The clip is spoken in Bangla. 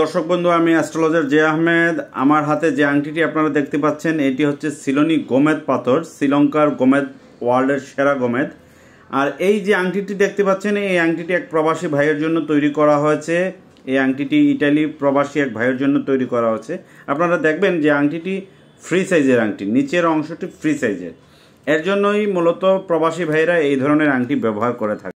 দর্শক বন্ধু আমি অ্যাস্ট্রোলজার জে আহমেদ আমার হাতে যে আংটিটি আপনারা দেখতে পাচ্ছেন এটি হচ্ছে সিলনি গোমেদ পাথর শ্রীলঙ্কার গোমেদ ওয়ার্ল্ডের সেরা গোমেদ আর এই যে আংটিটি দেখতে পাচ্ছেন এই আংটিটি এক প্রবাসী ভাইয়ের জন্য তৈরি করা হয়েছে এই আংটিটি ইটালি প্রবাসী এক ভাইয়ের জন্য তৈরি করা হয়েছে আপনারা দেখবেন যে আংটিটি ফ্রি সাইজের আংটি নিচের অংশটি ফ্রি সাইজের এর জন্যই মূলত প্রবাসী ভাইয়েরা এই ধরনের আংটি ব্যবহার করে থাকে